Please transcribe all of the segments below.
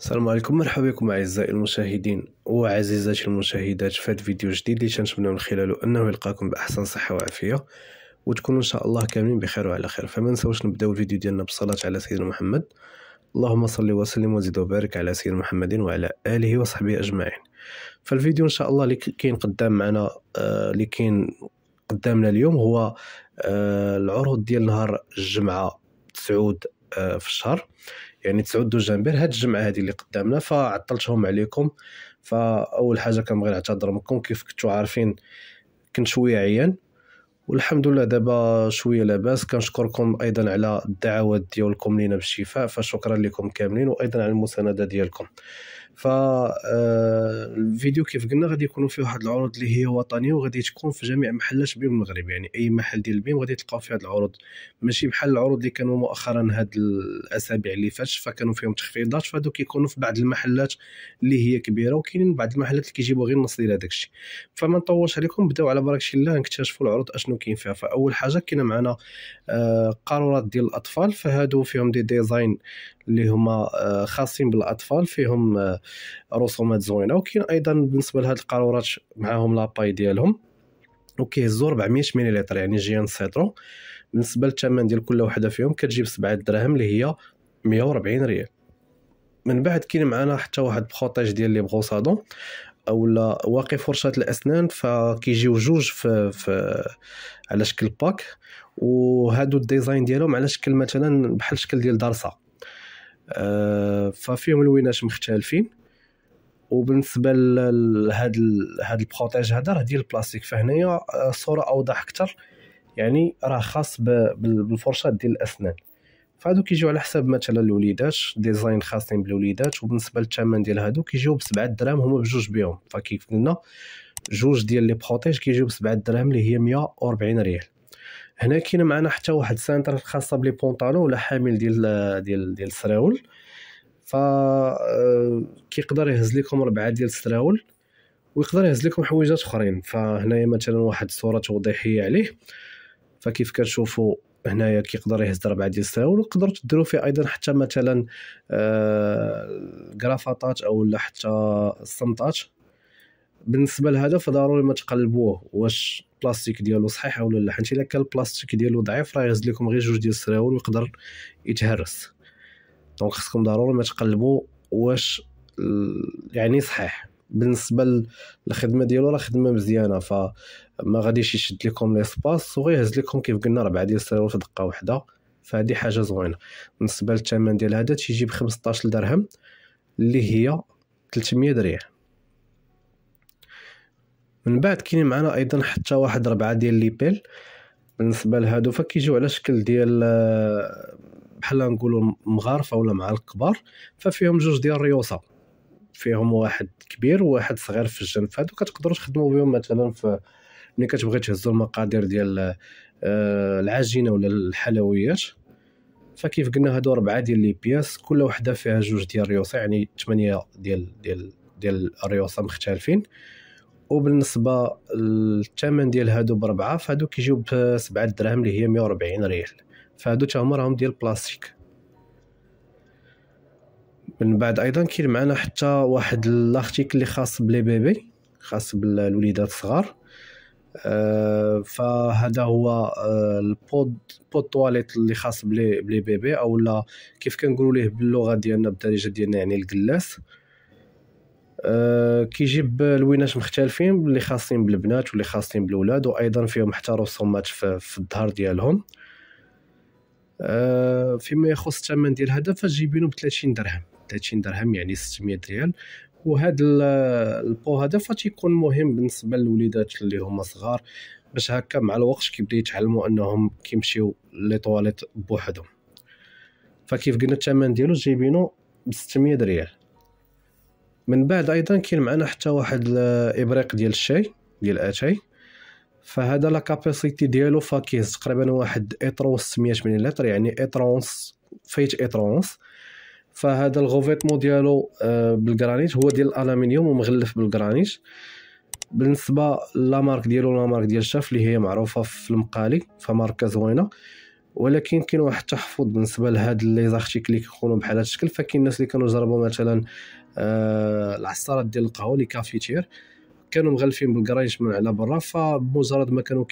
السلام عليكم مرحبا بكم اعزائي المشاهدين وعزيزاتي المشاهدات في هذا الفيديو الجديد اللي كنتمنى من خلاله انه يلقاكم باحسن صحه وعافيه وتكونوا ان شاء الله كاملين بخير وعلى خير فما نساوش نبداو الفيديو ديالنا بالصلاه على سيدنا محمد اللهم صل وسلم وزد وبارك على سيدنا محمد وعلى اله وصحبه اجمعين فالفيديو ان شاء الله اللي كاين قدام معنا آه، اللي كاين قدامنا اليوم هو آه، العروض ديال نهار الجمعه 9 آه، في الشهر يعني تسعود دجنبر هاد الجمعه هذه اللي قدامنا فعطلتهم عليكم فاول حاجه كنبغي نعتذر منكم كيف كنتو عارفين كنت شويه عيان والحمد لله دابا شويه لاباس كنشكركم ايضا على الدعوات ديالكم لينا بالشفاء فشكرا لكم كاملين وايضا على المسانده ديالكم فالفيديو آه، كيف قلنا غادي يكونوا فيه واحد العروض اللي هي وطنيه وغادي تكون في جميع محلات بيم المغرب يعني اي محل ديال بيم غادي تلقاو فيه هاد العروض ماشي بحال العروض اللي كانوا مؤخرا هاد الاسابيع اللي فاتت فكانوا فيهم تخفيضات فهادو كيكونوا في بعض المحلات اللي هي كبيره وكاينين بعض المحلات اللي كيجيبوا غير النص ديال الشيء فما نطولش عليكم بداو على بركه الله نكتشفوا العروض اشنو كاين فيها فاول حاجه كاينه معنا آه، قارورات ديال الاطفال فهادو فيهم دي ديزاين اللي هما آه، خاصين بالاطفال فيهم آه، رسومات زوينه وكاين ايضا بالنسبه لهاد القارورات معاهم لاباي ديالهم وكيهزو 400 مليلتر يعني جيان سيترو بالنسبه للثمن ديال كل وحده فيهم كتجيب 7 دراهم اللي هي 140 ريال من بعد كاين معنا حتى واحد بخوطاج ديال لي بغو صادون اولا واقي فرشاه الاسنان فكيجيو جوج في, في على شكل باك وهادو الديزاين ديالهم على شكل مثلا بحال شكل ديال درسه آه، ففيهم لوينات مختلفين وبالنسبه لهاد هذا البروتيج هذا راه ديال البلاستيك فهنايا الصوره آه، اوضح اكثر يعني راه خاص بالفرشاه ديال الاسنان فهادو كيجيو على حساب مثلا الوليدات ديزاين خاصين بالوليدات وبالنسبه للثمن ديال هادو كيجيو ب 7 دراهم هما بجوج بهم فكيف قلنا جوج ديال لي بروتيج كيجيو ب 7 دراهم اللي هي 140 ريال هنا كاين معنا حتى واحد سانتر خاصه بلي بونطالون ولا حامل ديال ديال ديال السراول ف آه، كيقدر يهز لكم ربعه ديال السراول ويقدر يهز لكم حويجات اخرين فهنايا مثلا واحد الصوره توضيحيه عليه فكيف كتشوفوا هنايا كيقدر يهز ربعه ديال السراول وتقدروا تديروا فيه ايضا حتى مثلا الكرافطات آه، او لا حتى الصمطات بالنسبه لهذا فضروري ما تقلبوه واش البلاستيك ديالو صحيح ولا لا حيت الا كان البلاستيك ديالو ضعيف راه يهز لكم غير جوج ديال السراول ويقدر يتهرس دونك خصكم ضروري ما تقلبوا واش يعني صحيح بالنسبه للخدمه ديالو راه خدمه مزيانه فما غاديش يشد لكم ليسباس وغيهز لكم كيف قلنا ربعه ديال السراول في دقه واحده فهادي حاجه زوينه بالنسبه للثمن ديال هذا تيجي ب 15 درهم اللي هي 300 درهم من بعد كاين معنا ايضا حتى واحد ربعه ديال لي بيل بالنسبه لهادو فكيجيو على شكل ديال آه، بحال نقولوا مغارفه ولا مع الكبار ففيهم جوج ديال الريوسه فيهم واحد كبير وواحد صغير في الجنب فهادو كتقدروا تخدموا بهم مثلا في ملي كتبغي تهزوا المقادير ديال آه، العجينه ولا الحلويات فكيف قلنا هادو ربعه ديال لي بياس كل وحده فيها جوج ديال الريوسه يعني ثمانيه ديال ديال ديال الريوسه مختلفين وبالنسبه للثمن ديال هادو بربعه فهادو كيجيو ب 7 دراهم اللي هي 140 ريال فهادو حتى هما راهم ديال بلاستيك من بعد ايضا كاين معنا حتى واحد لاختيك اللي خاص بلي بيبي خاص بالوليدات الصغار آه، فهذا هو آه، البود بود تواليت اللي خاص بلي بيبي او كيف كنقولوا ليه باللغه ديالنا بالدارجه ديالنا يعني الكلاس آه، كيجيب لوينات مختلفين اللي خاصين بالبنات واللي خاصين بالولاد وايضا فيهم حتى رسومات في الظهر ديالهم آه، فيما يخص الثمن ديال هذا فجيبينو ب 30 درهم 30 درهم يعني 600 ريال وهذا البو هذا فتيكون مهم بالنسبه للوليدات اللي هما صغار باش هكا مع الوقت كيبداو يتعلموا انهم كيمشيو لي طواليت بوحدهم فكيف قلنا الثمن ديالو جايبينو ب 600 ريال من بعد ايضا كاين معنا حتى واحد الابريق ديال الشاي ديال اتاي فهذا لا كاباسيتي ديالو فاكيز تقريبا واحد اطرو 680 لتر يعني ايترونس فيت ايترونس فهذا الغوفيتمون ديالو آه، بالجرانيت هو ديال الالومنيوم ومغلف بالجرانيت بالنسبه لا مارك ديالو لا مارك ديال الشاف اللي هي معروفه في المقالي فماركه زوينه ولكن كاين واحد التحفظ بالنسبه لهاد لي زارتيكل اللي كيكونوا بحال هاد الشكل فكاين الناس اللي كانوا جربوا مثلا آه، العصارات ديال القهوه لي كافيتير كانوا مغلفين بالكرانش من على برا فبمجرد ما كانوا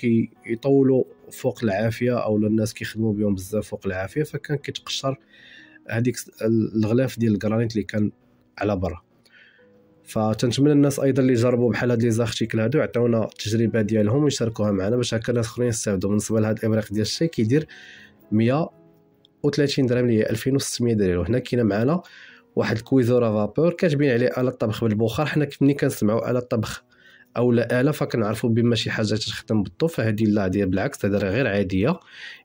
كيطولوا كي فوق العافيه او الناس كيخدموا بهم بزاف فوق العافيه فكان كيتقشر هذيك الغلاف ديال الكرانيت اللي كان على برا فتنتمنى الناس ايضا اللي جربوا بحال هاد لي زارتيكل هادو يعطيونا التجربه ديالهم ويشاركوها معنا باش هكا الناس الاخرين يستافدوا بالنسبه لهاد الابريق ديال الشاي كيدير 130 درهم اللي هي 2600 درهم وهنا كاينه معنا واحد كويزورا فابور كاتبين عليه اله الطبخ بالبخار حنا ملي كنسمعوا اله الطبخ او لا اله فكنعرفوا بما شي حاجه تخدم بالضوء فهذه لا هذه بالعكس هذه غير عاديه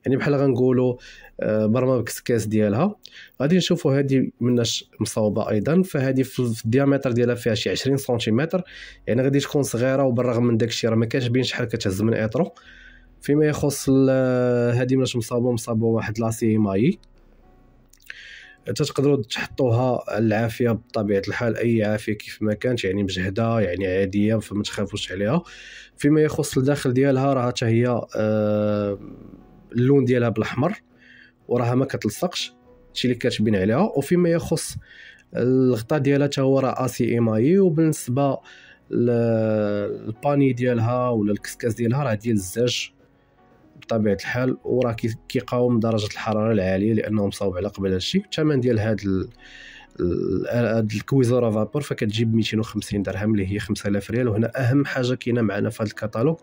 يعني بحال غنقولوا آه، برمه بكسكاس ديالها غادي نشوفوا هذه مناش مصاوبه ايضا فهذه في الديامتر ديالها فيها شي 20 سنتيمتر يعني غادي تكون صغيره وبالرغم من داكشي راه ما كانش بين شحال كتهز من اترو فيما يخص هذه مناش مصاوبه مصاوبه واحد لاسي ماي تقدروا تحطوها على العافيه بطبيعه الحال اي عافيه كيف ما كانت يعني مجهده يعني عاديه فما تخافوش عليها فيما يخص الداخل ديالها راه حتى هي آه، اللون ديالها بالاحمر وراها ما كتلصقش هادشي اللي كاتبين عليها وفيما يخص الغطاء ديالها حتى هو راه اسي ام اي وبالنسبه للباني ديالها ولا الكسكاس ديالها راه ديال الزاج بطبيعه الحال وراه كيقاوم درجه الحراره العاليه لانه مصاوب على قبل هادشي الثمن ديال هاد هاد الكويزورا فابور فكتجيب 250 درهم اللي هي 5000 ريال وهنا اهم حاجه كاينه معنا في هاد الكتالوج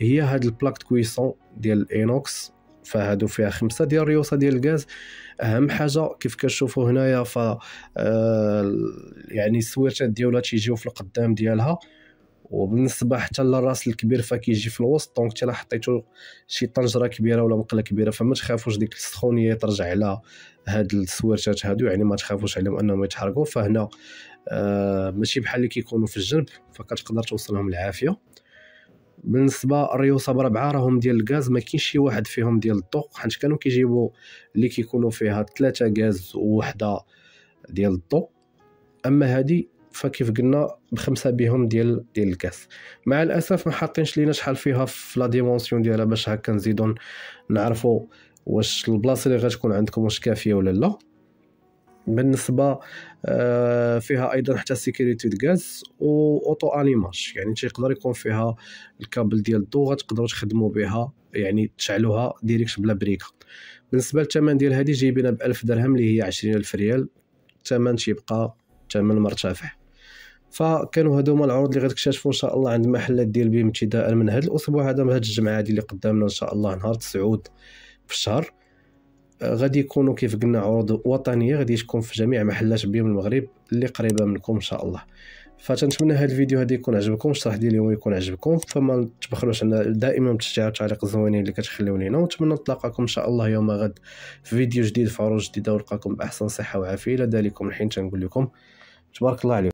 هي هاد البلاك كويسون ديال الانوكس فهادو فيها خمسه ديال الريوسه ديال الغاز اهم حاجه كيف كتشوفوا هنايا ف آه، يعني السويرتات ديالها تيجيو في القدام ديالها ومن الصباح حتى للراس الكبير فكيجي في الوسط دونك حتى حطيتو شي طنجره كبيره ولا مقله كبيره فما تخافوش ديك السخونيه ترجع على هاد السويرتات هادو يعني ما تخافوش عليهم انهم يتحرقوا فهنا آه ماشي بحال اللي كيكونوا في الجنب فكتقدر توصلهم العافيه بالنسبه الريوساب ربعه راهم ديال الغاز ما كاينش شي واحد فيهم ديال الضوء حيت كانوا كيجيبوا اللي كيكونوا فيها ثلاثه غاز وحده ديال الضوء اما هذه فكيف قلنا بخمسه بهم ديال ديال الكاس مع الاسف ما حاطينش لينا شحال فيها في لا ديمونسيون ديالها باش هكا نزيدو نعرفوا واش البلاصه اللي غتكون عندكم واش كافيه ولا لا بالنسبه آه، فيها ايضا حتى سيكوريتي الغاز أوتو انيماج يعني تيقدر يكون فيها الكابل ديال الضو غتقدروا تخدموا بها يعني تشعلوها ديريكت بلا بريكه بالنسبه للثمن ديال هذه جايبينها ب 1000 درهم اللي هي 20000 ريال الثمن تيبقى ثمن مرتفع فكانوا هادو هما العروض اللي غتكتشفوا ان شاء الله عند المحلات ديال بيم ابتداء من هاد الاسبوع هذا من هاد الجمعه هذه اللي قدامنا ان شاء الله نهار 9 في الشهر آه، غادي يكونوا كيف قلنا عروض وطنيه غادي تكون في جميع محلات بيم المغرب اللي قريبه منكم ان شاء الله فتنتمنى هذا الفيديو هذا يكون عجبكم الشرح ديال اليوم يكون عجبكم فما تبخلوش على دائما بتشجيع التعليق الزوينين اللي كتخليو لينا ونتمنى نتلاقاكم ان شاء الله يوم غد في فيديو جديد في عروض جديده ونلقاكم باحسن صحه وعافيه الى ذلكم الحين تنقول لكم تبارك الله عليكم